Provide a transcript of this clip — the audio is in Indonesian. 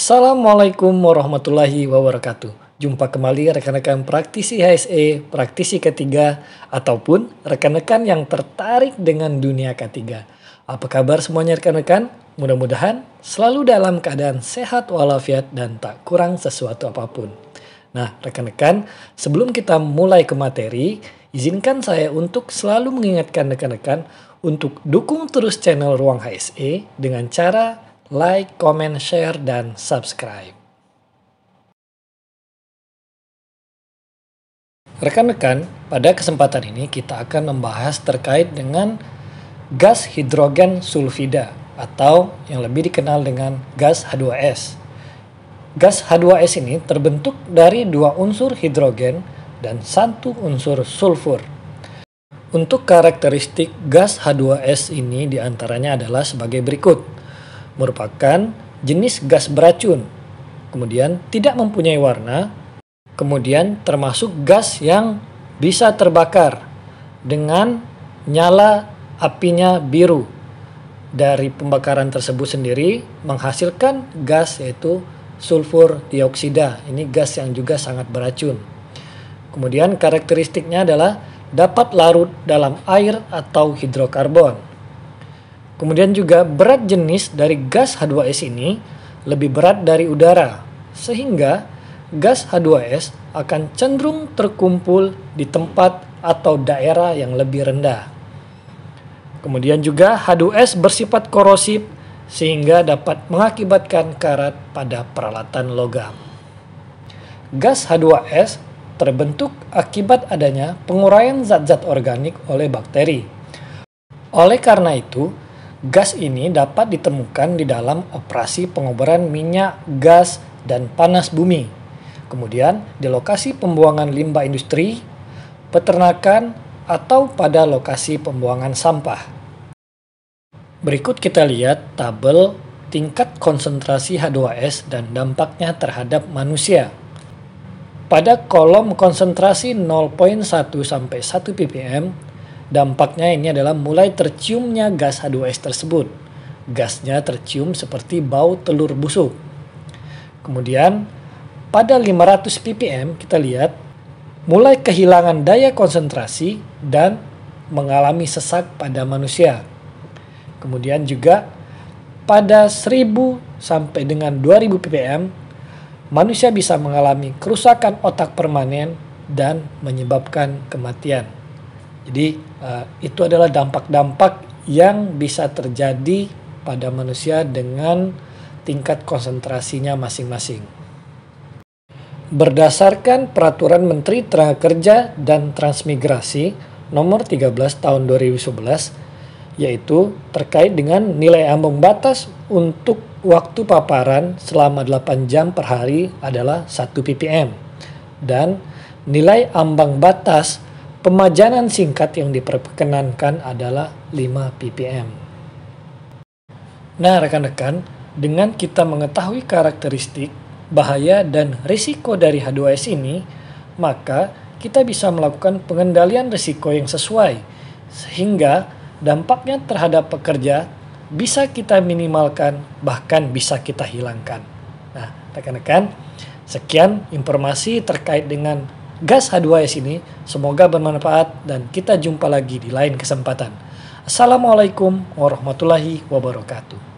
Assalamualaikum warahmatullahi wabarakatuh. Jumpa kembali rekan-rekan praktisi HSE, praktisi ketiga, ataupun rekan-rekan yang tertarik dengan dunia ketiga. Apa kabar semuanya rekan-rekan? Mudah-mudahan selalu dalam keadaan sehat walafiat dan tak kurang sesuatu apapun. Nah, rekan-rekan, sebelum kita mulai ke materi, izinkan saya untuk selalu mengingatkan rekan-rekan untuk dukung terus channel Ruang HSE dengan cara like, comment, share, dan subscribe. Rekan-rekan, pada kesempatan ini kita akan membahas terkait dengan gas hidrogen sulfida atau yang lebih dikenal dengan gas H2S. Gas H2S ini terbentuk dari dua unsur hidrogen dan satu unsur sulfur. Untuk karakteristik gas H2S ini diantaranya adalah sebagai berikut merupakan jenis gas beracun, kemudian tidak mempunyai warna, kemudian termasuk gas yang bisa terbakar dengan nyala apinya biru. Dari pembakaran tersebut sendiri menghasilkan gas yaitu sulfur dioksida. Ini gas yang juga sangat beracun. Kemudian karakteristiknya adalah dapat larut dalam air atau hidrokarbon. Kemudian juga berat jenis dari gas H2S ini lebih berat dari udara, sehingga gas H2S akan cenderung terkumpul di tempat atau daerah yang lebih rendah. Kemudian juga H2S bersifat korosif sehingga dapat mengakibatkan karat pada peralatan logam. Gas H2S terbentuk akibat adanya penguraian zat-zat organik oleh bakteri. Oleh karena itu, Gas ini dapat ditemukan di dalam operasi pengobaran minyak, gas, dan panas bumi. Kemudian, di lokasi pembuangan limbah industri, peternakan, atau pada lokasi pembuangan sampah. Berikut kita lihat tabel tingkat konsentrasi H2S dan dampaknya terhadap manusia. Pada kolom konsentrasi 0.1 sampai 1 ppm, Dampaknya ini adalah mulai terciumnya gas H2S tersebut. Gasnya tercium seperti bau telur busuk. Kemudian pada 500 ppm kita lihat mulai kehilangan daya konsentrasi dan mengalami sesak pada manusia. Kemudian juga pada 1000 sampai dengan 2000 ppm manusia bisa mengalami kerusakan otak permanen dan menyebabkan kematian. Jadi uh, itu adalah dampak-dampak yang bisa terjadi pada manusia dengan tingkat konsentrasinya masing-masing. Berdasarkan peraturan Menteri Tenaga Kerja dan Transmigrasi nomor 13 tahun 2011 yaitu terkait dengan nilai ambang batas untuk waktu paparan selama 8 jam per hari adalah 1 ppm dan nilai ambang batas Pemajanan singkat yang diperkenankan adalah 5 ppm. Nah, rekan-rekan, dengan kita mengetahui karakteristik, bahaya, dan risiko dari H2S ini, maka kita bisa melakukan pengendalian risiko yang sesuai, sehingga dampaknya terhadap pekerja bisa kita minimalkan, bahkan bisa kita hilangkan. Nah, rekan-rekan, sekian informasi terkait dengan gas H2S ini. Semoga bermanfaat dan kita jumpa lagi di lain kesempatan. Assalamualaikum warahmatullahi wabarakatuh.